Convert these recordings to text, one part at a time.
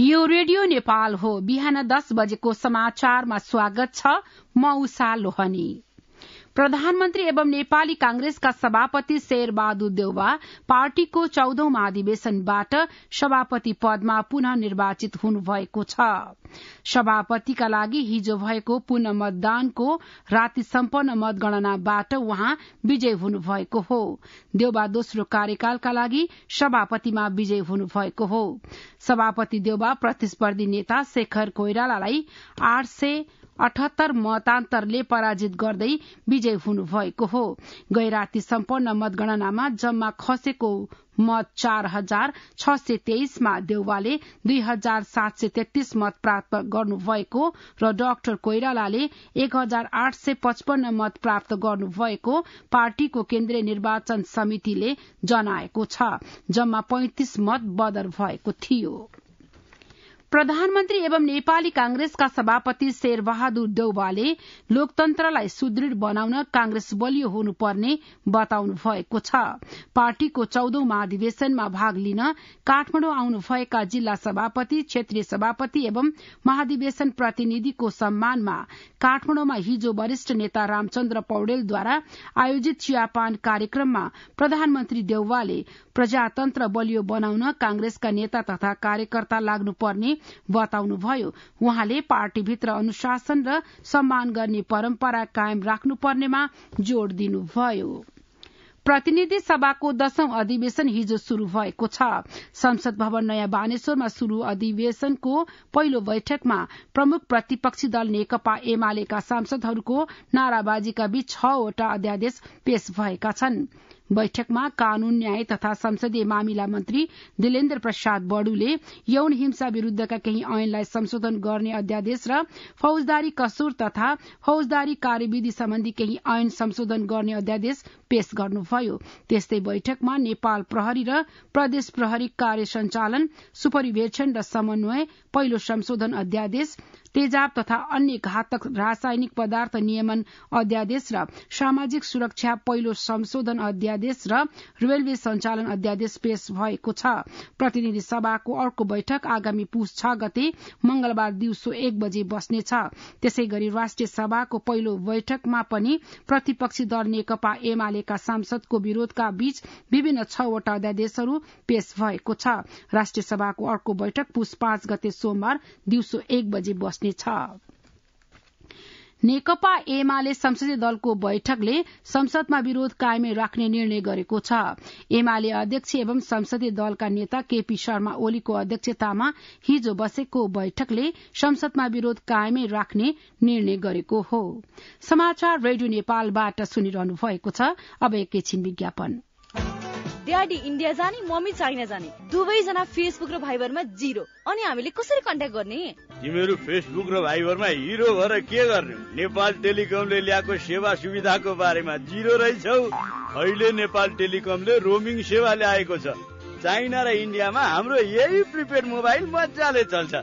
यो रेडियो नेपाल हो बिहान दस बजेको समाचारमा स्वागत छ म उषा लोहनी प्रधानमन्त्री एवं नेपाली कांग्रेसका सभापति शेरबहादुर देउवा पार्टीको चौधौं महाधिवेशनबाट सभापति पदमा पुनः निर्वाचित हुनुभएको छ सभापतिका लागि हिजो भएको पुनः मतदानको राति सम्पन्न मतगणनाबाट उहाँ विजय हुनुभएको हो देउबा दोस्रो कार्यकालका लागि सभापतिमा विजय हुनुभएको हो सभापति देउबा प्रतिस्पर्धी नेता शेखर कोइरालालाई आठ सय अठहत्तर मतान्तरले पराजित गर्दै विजय हुनुभएको हो गैराती सम्पन्न मतगणनामा जम्मा खसेको मत चार हजार छ सय तेइसमा देउवाले दुई हजार सात सय तेत्तीस मत प्राप्त गर्नुभएको र डाक्टर कोइरालाले एक हजार आठ सय पचपन्न मत प्राप्त गर्नुभएको पार्टीको केन्द्रीय निर्वाचन समितिले जनाएको छ जम्मा पैंतिस मत बदर भएको थियो प्रधानमन्त्री एवं नेपाली कांग्रेसका सभापति शेरबहादुर देउवाले लोकतन्त्रलाई सुदृढ़ बनाउन कांग्रेस बलियो हुनुपर्ने बताउनु भएको छ पार्टीको चौधौं महाधिवेशनमा भाग लिन काठमाडौँ आउनुभएका जिल्ला सभापति क्षेत्रीय सभापति एवं महाधिवेशन प्रतिनिधिको सम्मानमा काठमाडौँमा हिजो वरिष्ठ नेता रामचन्द्र पौडेलद्वारा आयोजित चियापान कार्यक्रममा प्रधानमन्त्री देउवाले प्रजातन्त्र बलियो बनाउन कांग्रेसका नेता तथा कार्यकर्ता लाग्नुपर्ने बताउनुभयो उहाँले पार्टीभित्र अनुशासन र सम्मान गर्ने परम्परा कायम राख्नुपर्नेमा जोड़ दिनुभयो प्रतिनिधि सभाको दशौं अधिवेशन हिजो शुरू भएको छ संसद भवन नयाँ बानेश्वरमा शुरू अधिवेशनको पहिलो बैठकमा प्रमुख प्रतिपक्षी दल नेकपा एमालेका सांसदहरूको नाराबाजीका बीच छवटा अध्यादेश पेश भएका छनृ बैठकमा कानून न्याय तथा संसदीय मामिला मन्त्री दिलेन्द्र प्रसाद बडुले यौन हिंसा विरूद्धका केही ऐनलाई संशोधन गर्ने अध्यादेश र फौजदारी कसुर तथा फौजदारी कार्यविधि सम्बन्धी केही ऐन संशोधन गर्ने अध्यादेश पेश गर्नुभयो त्यस्तै बैठकमा नेपाल प्रहरी र प्रदेश प्रहरी कार्य सञ्चालन सुपरिवेक्षण र समन्वय पहिलो संशोधन अध्यादेश तेजाब तथा अन्य घातक रासायनिक पदार्थ नियमन अध्यादेश र सामाजिक सुरक्षा पहिलो संशोधन अध्यादेश र रेलवे संचालन अध्यादेश पेश भएको छ प्रतिनिधि सभाको अर्को बैठक आगामी पुस छ गते मंगलबार दिउँसो एक बजे बस्नेछ त्यसै गरी राष्ट्रिय सभाको पहिलो बैठकमा पनि प्रतिपक्षी दल नेकपा एमालेका सांसदको विरोधका बीच विभिन्न छवटा अध्यादेशहरू पेश भएको छ राष्ट्रिय सभाको अर्को बैठक पुस पाँच गते सोमबार दिउँसो एक बजे बस्ने बस्नेछ नेकपा एमाले संसदीय दलको बैठकले संसदमा विरोध कायमै राख्ने निर्णय गरेको छ एमाले अध्यक्ष एवं संसदीय दलका नेता केपी शर्मा ओलीको अध्यक्षतामा हिजो बसेको बैठकले संसदमा विरोध कायमै राख्ने निर्णय गरेको हो समाचार रेडियो नेपालबाट सुनिरहनु भएको छ अब एकैछिन विज्ञापन ड्याडी इन्डिया जाने मम्मी चाइना जाने दुवैजना फेसबुक र भाइबरमा जिरो अनि हामीले कसरी कन्ट्याक्ट गर्ने तिमीहरू फेसबुक र भाइबरमा हिरो भएर के गर्ने नेपाल टेलिकमले ल्याएको सेवा सुविधाको बारेमा जिरो रहेछौ अहिले नेपाल टेलिकमले रोमिङ सेवा ल्याएको छ चाइना र इन्डियामा हाम्रो यही प्रिपेड मोबाइल मजाले चल्छ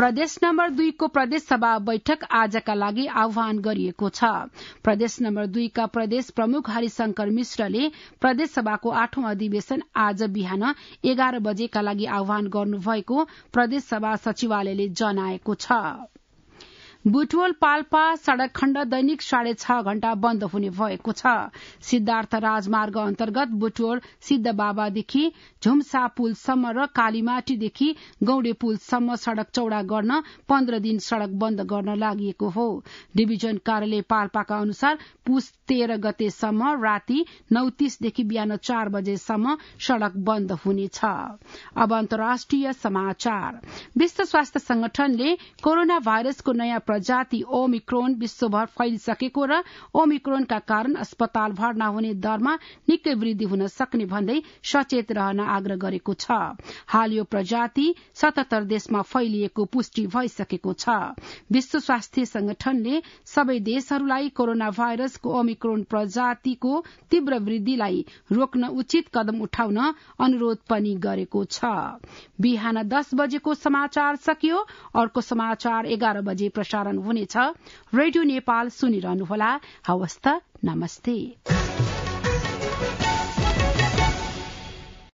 प्रदेश नम्बर दुईको प्रदेश सभा बैठक आजका लागि आह्वान गरिएको छ प्रदेश नम्बर दुईका प्रदेश प्रमुख हरिशंकर मिश्रले प्रदेश सभाको आठौं अधिवेशन आज बिहान एघार बजेका लागि आह्वान गर्नुभएको प्रदेश सभा सचिवालयले जनाएको छ बुटवल पाल्पा सड़क खण्ड दैनिक साढे छ घण्टा बन्द हुने भएको छ सिद्धार्थ राजमार्ग अन्तर्गत बुटवल बाबादेखि झुम्सा पुलसम्म र कालीमाटीदेखि गौडे पुलसम्म सड़क चौड़ा गर्न पन्ध्र दिन सड़क बन्द गर्न लागि हो डिभिजन कार्यालय पाल्पाका अनुसार पुस तेह्र गतेसम्म राति नौ तीसदेखि बिहान चार बजेसम्म सड़क बन्द हुनेछ विश्व स्वास्थ्य संगठनले कोरोना भाइरसको नयाँ प्रजाति ओमिक्रोन विश्वभर फैलिसकेको र ओमिक्रोनका कारण अस्पताल भर्ना हुने दरमा निकै वृद्धि हुन सक्ने भन्दै सचेत रहन आग्रह गरेको छ हाल यो प्रजाति सतहत्तर देशमा फैलिएको पुष्टि भइसकेको छ विश्व स्वास्थ्य संगठनले सबै देशहरूलाई कोरोना भाइरसको ओमिक्रोन प्रजातिको तीव्र वृद्धिलाई रोक्न उचित कदम उठाउन अनुरोध पनि गरेको छ बिहान दस बजेको समाचार सकियो अर्को समाचार एघार बजे प्रसार प्रसारण हुनेछ रेडियो नेपाल सुनिरहनुहोला हवस् त नमस्ते